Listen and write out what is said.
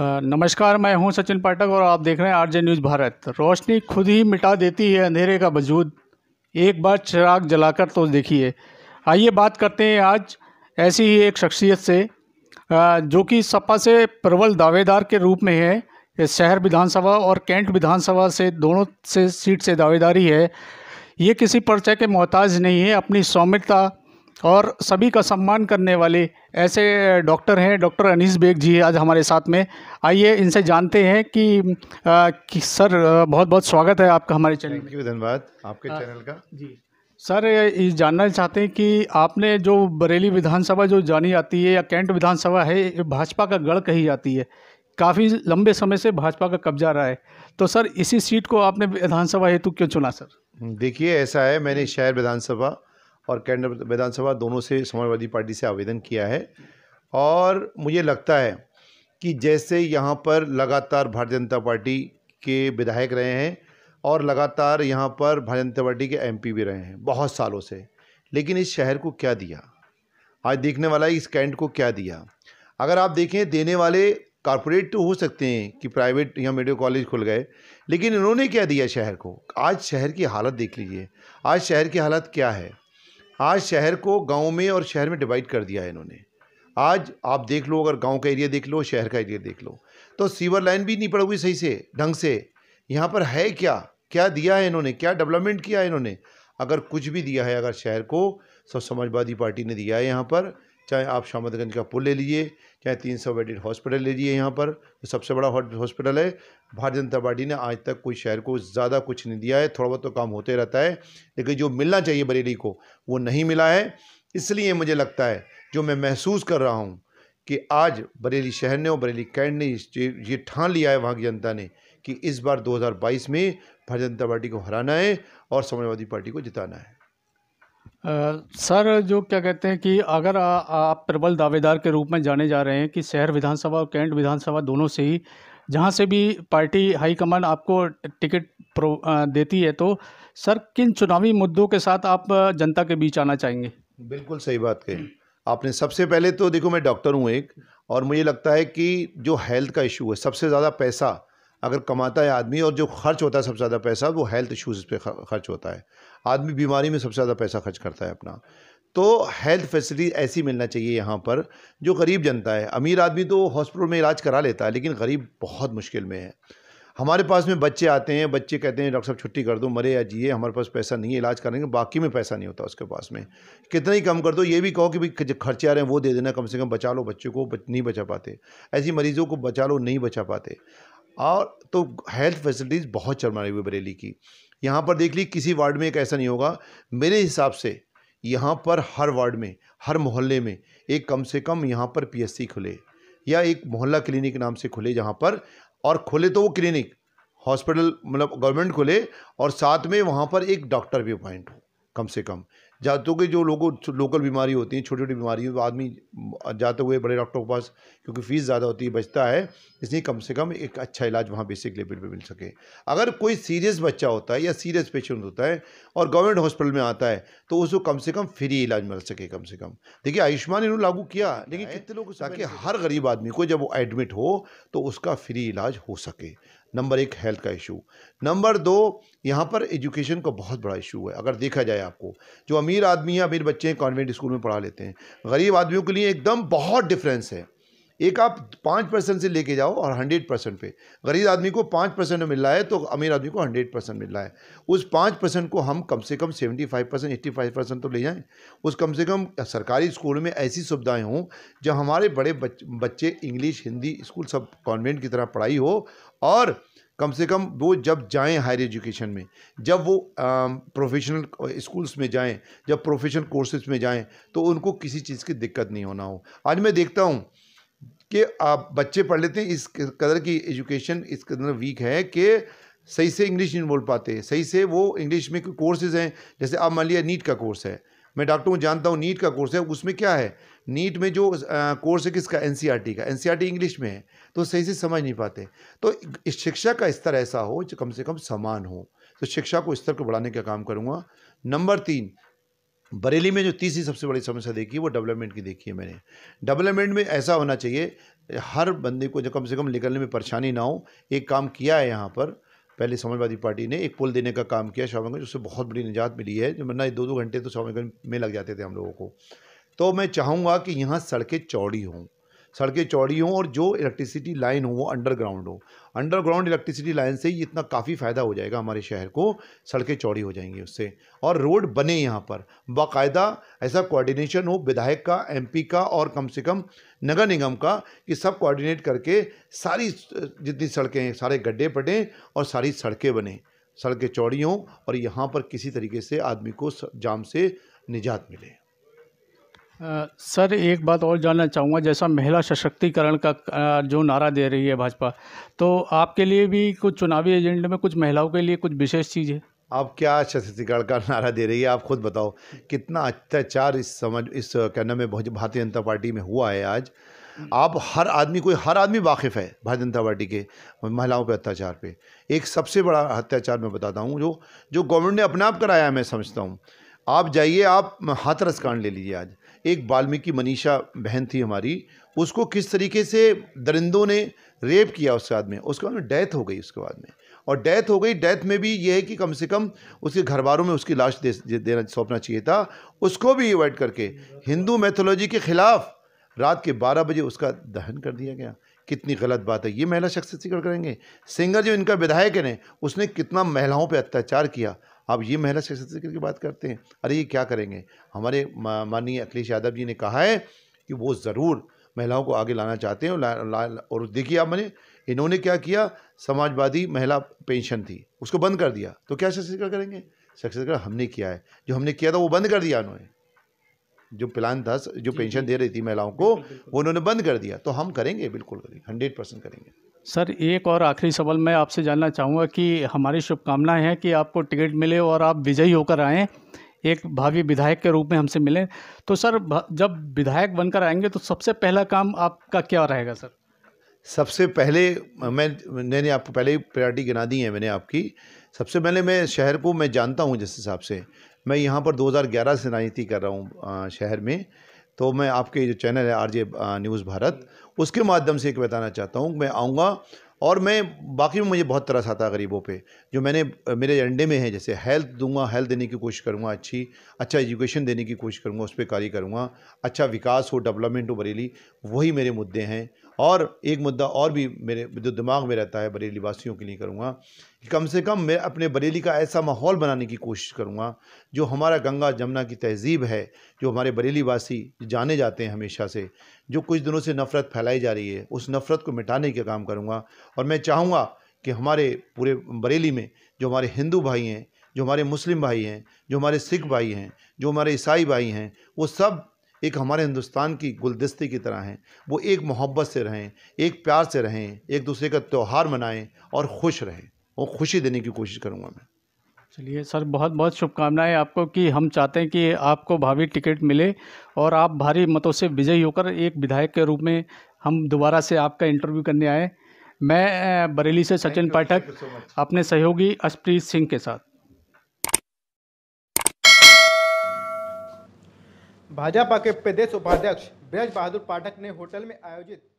नमस्कार मैं हूं सचिन पाठक और आप देख रहे हैं आरजे न्यूज़ भारत रोशनी खुद ही मिटा देती है अंधेरे का वजूद एक बार चिराग जलाकर तो देखिए आइए बात करते हैं आज ऐसी ही एक शख्सियत से जो कि सपा से प्रबल दावेदार के रूप में है शहर विधानसभा और कैंट विधानसभा से दोनों से सीट से दावेदारी है ये किसी पर्चे के मोहताज नहीं है अपनी सौम्यता और सभी का सम्मान करने वाले ऐसे डॉक्टर हैं डॉक्टर अनीस बेग जी आज हमारे साथ में आइए इनसे जानते हैं कि, आ, कि सर बहुत बहुत स्वागत है आपका हमारे चैनल थैंक यू धन्यवाद आपके चैनल का जी सर ये जानना चाहते हैं कि आपने जो बरेली विधानसभा जो जानी जाती है या कैंट विधानसभा है भाजपा का गढ़ कही जाती है काफ़ी लंबे समय से भाजपा का कब्जा रहा है तो सर इसी सीट को आपने विधानसभा हेतु क्यों चुना सर देखिए ऐसा है मैंने शहर विधानसभा और केंद्र विधानसभा दोनों से समाजवादी पार्टी से आवेदन किया है और मुझे लगता है कि जैसे यहाँ पर लगातार भारतीय जनता पार्टी के विधायक रहे हैं और लगातार यहाँ पर भारतीय जनता पार्टी के एमपी भी रहे हैं बहुत सालों से लेकिन इस शहर को क्या दिया आज देखने वाला इस कैंट को क्या दिया अगर आप देखें देने वाले कॉरपोरेट तो हो सकते हैं कि प्राइवेट या मेडिकल कॉलेज खुल गए लेकिन इन्होंने क्या दिया शहर को आज शहर की हालत देख लीजिए आज शहर की हालत क्या है आज शहर को गांव में और शहर में डिवाइड कर दिया है इन्होंने आज आप देख लो अगर गांव का एरिया देख लो शहर का एरिया देख लो तो सीवर लाइन भी नहीं पड़ोगी हुई सही से ढंग से यहाँ पर है क्या क्या दिया है इन्होंने क्या डेवलपमेंट किया है इन्होंने अगर कुछ भी दिया है अगर शहर को सब समाजवादी पार्टी ने दिया है यहाँ पर चाहे आप शामदगंज का पुल ले लीजिए चाहे तीन सौ बेडेड हॉस्पिटल ले लीजिए यहाँ पर जो सबसे बड़ा हॉस्पिटल है भारतीय जनता पार्टी ने आज तक कोई शहर को ज़्यादा कुछ नहीं दिया है थोड़ा बहुत तो काम होते रहता है लेकिन जो मिलना चाहिए बरेली को वो नहीं मिला है इसलिए मुझे लगता है जो मैं महसूस कर रहा हूँ कि आज बरेली शहर ने और बरेली कैंड ने ये ठान लिया है वहाँ की जनता ने कि इस बार 2022 में भारतीय जनता पार्टी को हराना है और समाजवादी पार्टी को जिताना है सर जो क्या कहते हैं कि अगर आ, आप प्रबल दावेदार के रूप में जाने जा रहे हैं कि शहर विधानसभा और कैंट विधानसभा दोनों से ही जहाँ से भी पार्टी हाईकमान आपको टिकट देती है तो सर किन चुनावी मुद्दों के साथ आप जनता के बीच आना चाहेंगे बिल्कुल सही बात कही आपने सबसे पहले तो देखो मैं डॉक्टर हूँ एक और मुझे लगता है कि जो हेल्थ का इशू है सबसे ज़्यादा पैसा अगर कमाता है आदमी और जो खर्च होता है सबसे ज़्यादा पैसा वो हेल्थ इशूज़ पे खर्च होता है आदमी बीमारी में सबसे ज़्यादा पैसा खर्च करता है अपना तो हेल्थ फैसिलिटी ऐसी मिलना चाहिए यहाँ पर जो गरीब जनता है अमीर आदमी तो हॉस्पिटल में इलाज करा लेता है लेकिन गरीब बहुत मुश्किल में है हमारे पास में बच्चे आते हैं बच्चे कहते हैं डॉक्टर साहब छुट्टी कर दो मरे या जिए हमारे पास पैसा नहीं है इलाज करने का बाकी में पैसा नहीं होता उसके पास में कितना ही कम कर दो ये भी कहो कि भाई खर्चे आ रहे हैं वो दे देना कम से कम बचा लो बच्चे को बच, नहीं बचा पाते ऐसी मरीज़ों को बचा लो नहीं बचा पाते और तो हेल्थ फैसिलिटीज़ बहुत चरमारी हुई बरेली की यहाँ पर देख ली किसी वार्ड में एक ऐसा नहीं होगा मेरे हिसाब से यहाँ पर हर वार्ड में हर मोहल्ले में एक कम से कम यहाँ पर पीएससी खुले या एक मोहल्ला क्लिनिक नाम से खुले जहाँ पर और खोले तो वो क्लिनिक हॉस्पिटल मतलब गवर्नमेंट खोले और साथ में वहाँ पर एक डॉक्टर भी अपॉइंट हो कम से कम जाते हुए जो लोगों लोकल बीमारी होती है छोटी छोटी बीमारी आदमी जाते हुए बड़े डॉक्टरों के पास क्योंकि फ़ीस ज़्यादा होती है बचता है इसलिए कम से कम एक अच्छा इलाज वहाँ बेसिक लेवल पर मिल सके अगर कोई सीरियस बच्चा होता है या सीरियस पेशेंट होता है और गवर्नमेंट हॉस्पिटल में आता है तो उसको कम से कम फ्री इलाज मिल सके कम से कम देखिए आयुष्मान इन्होंने लागू किया लेकिन कितने लोग ताकि हर गरीब आदमी को जब वो एडमिट हो तो उसका फ्री इलाज हो सके नंबर एक हेल्थ का इशू नंबर दो यहाँ पर एजुकेशन का बहुत बड़ा इशू है अगर देखा जाए आपको जो अमीर आदमी हैं अमीर बच्चे कॉन्वेंट स्कूल में पढ़ा लेते हैं गरीब आदमियों के लिए एकदम बहुत डिफरेंस है एक आप पाँच परसेंट से लेके जाओ और हंड्रेड परसेंट पे गरीब आदमी को पाँच परसेंट मिल रहा है तो अमीर आदमी को हंड्रेड परसेंट मिल रहा है उस पाँच परसेंट को हम कम से कम seventy five percent eighty five percent तो ले जाएं उस कम से कम सरकारी स्कूल में ऐसी सुविधाएं हों जहाँ हमारे बड़े बच्चे इंग्लिश हिंदी स्कूल सब कॉन्वेंट की तरह पढ़ाई हो और कम से कम वो जब जाएं हायर एजुकेशन में जब वो प्रोफेशनल स्कूल्स में जाएं जब प्रोफेशनल कोर्सेज में जाएं तो उनको किसी चीज़ की दिक्कत नहीं होना हो आज मैं देखता हूँ कि आप बच्चे पढ़ लेते हैं इस कदर की एजुकेशन इस कदर वीक है कि सही से इंग्लिश नहीं बोल पाते सही से वो इंग्लिश में कोर्सेज हैं जैसे आप मान लिया नीट का कोर्स है मैं डॉक्टर हूँ जानता हूँ नीट का कोर्स है उसमें क्या है नीट में जो कोर्स है किसका एन e का एन e इंग्लिश में है तो सही से समझ नहीं पाते तो इस शिक्षा का स्तर ऐसा हो जो कम से कम समान हो तो शिक्षा को स्तर को बढ़ाने का काम करूँगा नंबर तीन बरेली में जो तीसरी सबसे बड़ी समस्या देखी वो डेवलपमेंट की देखी है मैंने डेवलपमेंट में ऐसा होना चाहिए हर बंदे को जो कम से कम निकलने में परेशानी ना हो एक काम किया है यहाँ पर पहले समाजवादी पार्टी ने एक पुल देने का काम किया शामगंज उससे बहुत बड़ी निजात मिली है वरना दो दो घंटे तो शामगंज में लग जाते थे हम लोगों को तो मैं चाहूँगा कि यहाँ सड़कें चौड़ी हों सड़कें चौड़ी हों और जो इलेक्ट्रिसिटी लाइन हो वो अंडरग्राउंड हो अंडरग्राउंड इलेक्ट्रिसिटी लाइन से ही इतना काफ़ी फ़ायदा हो जाएगा हमारे शहर को सड़कें चौड़ी हो जाएंगी उससे और रोड बने यहाँ पर बाकायदा ऐसा कोऑर्डिनेशन हो विधायक का एमपी का और कम से कम नगर निगम का कि सब कोऑर्डिनेट करके सारी जितनी सड़कें हैं सारे गड्ढे पटें और सारी सड़कें बने सड़कें चौड़ी हों और यहाँ पर किसी तरीके से आदमी को जाम से निजात मिले सर एक बात और जानना चाहूँगा जैसा महिला सशक्तिकरण का जो नारा दे रही है भाजपा तो आपके लिए भी कुछ चुनावी एजेंडे में कुछ महिलाओं के लिए कुछ विशेष चीज़ है आप क्या सशक्तिकरण का नारा दे रही है आप खुद बताओ कितना अत्याचार इस समझ इस कहने में भारतीय जनता पार्टी में हुआ है आज आप हर आदमी कोई हर आदमी वाकिफ़ है भारतीय जनता पार्टी के महिलाओं पे अत्याचार पे एक सबसे बड़ा अत्याचार मैं बताता हूँ जो जो गवर्नमेंट ने अपने आप कराया है मैं समझता हूँ आप जाइए आप हाथरस कांड ले लीजिए आज एक बाल्मीकि मनीषा बहन थी हमारी उसको किस तरीके से दरिंदों ने रेप किया उसके बाद में उसके बाद में डेथ हो गई उसके बाद में और डेथ हो गई डेथ में भी यह है कि कम से कम उसके घर वालों में उसकी लाश दे, देना सौंपना चाहिए था उसको भी अवॉइड करके हिंदू मैथोलॉजी के ख़िलाफ़ रात के 12 बजे उसका दहन कर दिया गया कितनी गलत बात है ये महिला शख्सियत जिक्र करेंगे सिंगर जो इनका विधायक है ने उसने कितना महिलाओं पर अत्याचार किया आप ये महिला सशक्तिकरण की बात करते हैं अरे ये क्या करेंगे हमारे माननीय अखिलेश यादव जी ने कहा है कि वो ज़रूर महिलाओं को आगे लाना चाहते हैं ला, ला, और देखिए आप मैंने इन्होंने क्या किया समाजवादी महिला पेंशन थी उसको बंद कर दिया तो क्या सशक्तिकरण करेंगे सशक्तिकरण हमने किया है जो हमने किया था वो बंद कर दिया उन्होंने जो प्लान था जो पेंशन दे रही थी महिलाओं को वो उन्होंने बंद कर दिया तो हम करेंगे बिल्कुल करेंगे हंड्रेड परसेंट करेंगे सर एक और आखिरी सवाल मैं आपसे जानना चाहूँगा कि हमारी शुभकामनाएं हैं कि आपको टिकट मिले और आप विजयी होकर आएँ एक भावी विधायक के रूप में हमसे मिलें तो सर जब विधायक बनकर आएंगे तो सबसे पहला काम आपका क्या रहेगा सर सबसे पहले मैं मैंने आपको पहले ही प्रायोरिटी गिना दी है मैंने आपकी सबसे पहले मैं शहर को मैं जानता हूँ जिस हिसाब से मैं यहाँ पर 2011 से राजनीति कर रहा हूँ शहर में तो मैं आपके जो चैनल है आरजे न्यूज़ भारत उसके माध्यम से एक बताना चाहता हूँ मैं आऊँगा और मैं बाकी में मुझे बहुत तरस आता है गरीबों पे जो मैंने मेरे एजेंडे में है जैसे हेल्थ दूंगा हेल्थ देने की कोशिश करूँगा अच्छी अच्छा एजुकेशन देने की कोशिश करूँगा उस पर कार्य करूँगा अच्छा विकास हो डेवलपमेंट हो बरेली वही मेरे मुद्दे हैं और एक मुद्दा और भी मेरे जो दिमाग में रहता है बरेली वासियों के लिए करूँगा कि कम से कम मैं अपने बरेली का ऐसा माहौल बनाने की कोशिश करूँगा जो हमारा गंगा जमुना की तहजीब है जो हमारे बरेली वासी जाने जाते हैं हमेशा से जो कुछ दिनों से नफ़रत फैलाई जा रही है उस नफ़रत को मिटाने का काम करूँगा और मैं चाहूँगा कि हमारे पूरे बरेली में जो हमारे हिंदू भाई हैं जो हमारे मुस्लिम भाई हैं जो हमारे सिख भाई हैं जो हमारे ईसाई भाई हैं वो सब एक हमारे हिंदुस्तान की गुलदस्ती की तरह हैं वो एक मोहब्बत से रहें एक प्यार से रहें एक दूसरे का त्यौहार मनाएं और खुश रहें वो खुशी देने की कोशिश करूँगा मैं चलिए सर बहुत बहुत शुभकामनाएं आपको कि हम चाहते हैं कि आपको भावी टिकट मिले और आप भारी मतों से विजयी होकर एक विधायक के रूप में हम दोबारा से आपका इंटरव्यू करने आए मैं बरेली से सचिन पाठक अपने सहयोगी अशप्रीत सिंह के साथ भाजपा के प्रदेश उपाध्यक्ष ब्रज बहादुर पाठक ने होटल में आयोजित